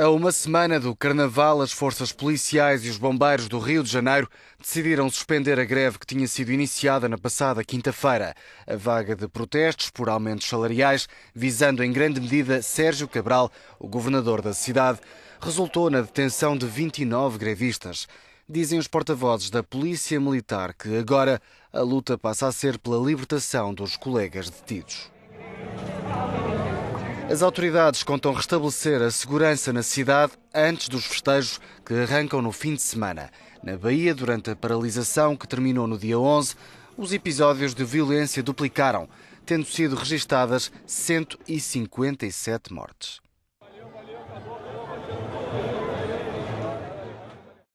A uma semana do Carnaval, as forças policiais e os bombeiros do Rio de Janeiro decidiram suspender a greve que tinha sido iniciada na passada quinta-feira. A vaga de protestos por aumentos salariais, visando em grande medida Sérgio Cabral, o governador da cidade, resultou na detenção de 29 grevistas. Dizem os porta-vozes da Polícia Militar que agora a luta passa a ser pela libertação dos colegas detidos. As autoridades contam restabelecer a segurança na cidade antes dos festejos que arrancam no fim de semana. Na Bahia, durante a paralisação que terminou no dia 11, os episódios de violência duplicaram, tendo sido registadas 157 mortes.